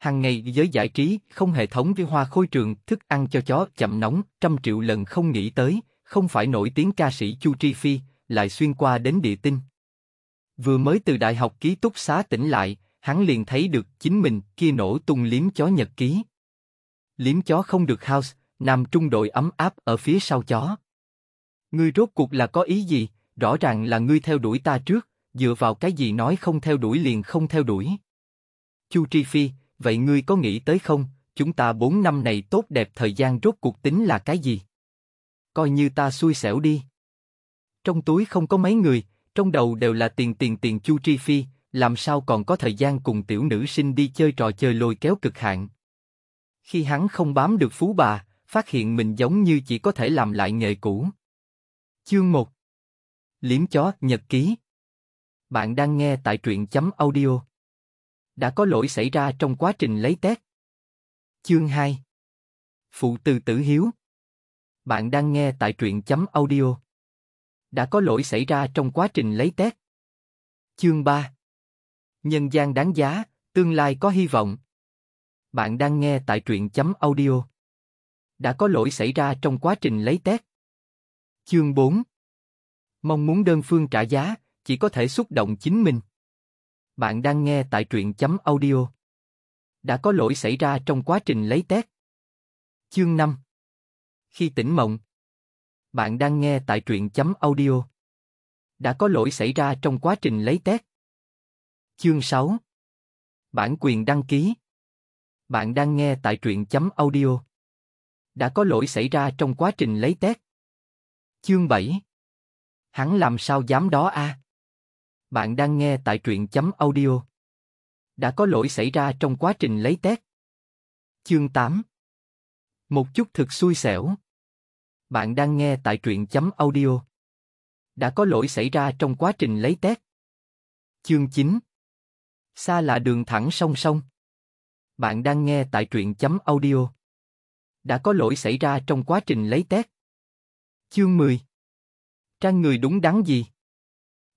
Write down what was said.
hàng ngày giới giải trí, không hệ thống với hoa khôi trường, thức ăn cho chó, chậm nóng, trăm triệu lần không nghĩ tới, không phải nổi tiếng ca sĩ Chu Tri Phi, lại xuyên qua đến địa tinh. Vừa mới từ đại học ký túc xá tỉnh lại, hắn liền thấy được chính mình kia nổ tung liếm chó nhật ký. Liếm chó không được house, nằm trung đội ấm áp ở phía sau chó. Ngươi rốt cuộc là có ý gì, rõ ràng là ngươi theo đuổi ta trước, dựa vào cái gì nói không theo đuổi liền không theo đuổi. Chu Tri Phi, vậy ngươi có nghĩ tới không, chúng ta bốn năm này tốt đẹp thời gian rốt cuộc tính là cái gì? Coi như ta xui xẻo đi. Trong túi không có mấy người, trong đầu đều là tiền tiền tiền chu tri phi, làm sao còn có thời gian cùng tiểu nữ sinh đi chơi trò chơi lôi kéo cực hạn. Khi hắn không bám được phú bà, phát hiện mình giống như chỉ có thể làm lại nghề cũ. Chương 1 Liếm chó, nhật ký Bạn đang nghe tại truyện chấm audio đã có lỗi xảy ra trong quá trình lấy test. Chương 2 Phụ từ tử hiếu Bạn đang nghe tại truyện chấm audio. Đã có lỗi xảy ra trong quá trình lấy test. Chương 3 Nhân gian đáng giá, tương lai có hy vọng. Bạn đang nghe tại truyện chấm audio. Đã có lỗi xảy ra trong quá trình lấy test. Chương 4 Mong muốn đơn phương trả giá, chỉ có thể xúc động chính mình. Bạn đang nghe tại truyện chấm audio. Đã có lỗi xảy ra trong quá trình lấy test. Chương 5 Khi tỉnh mộng Bạn đang nghe tại truyện chấm audio. Đã có lỗi xảy ra trong quá trình lấy test. Chương 6 Bản quyền đăng ký Bạn đang nghe tại truyện chấm audio. Đã có lỗi xảy ra trong quá trình lấy test. Chương 7 Hắn làm sao dám đó a? À? Bạn đang nghe tại truyện chấm audio. Đã có lỗi xảy ra trong quá trình lấy test. Chương 8 Một chút thực xui xẻo. Bạn đang nghe tại truyện chấm audio. Đã có lỗi xảy ra trong quá trình lấy test. Chương 9 Xa là đường thẳng song song. Bạn đang nghe tại truyện chấm audio. Đã có lỗi xảy ra trong quá trình lấy test. Chương 10 Trang người đúng đắn gì?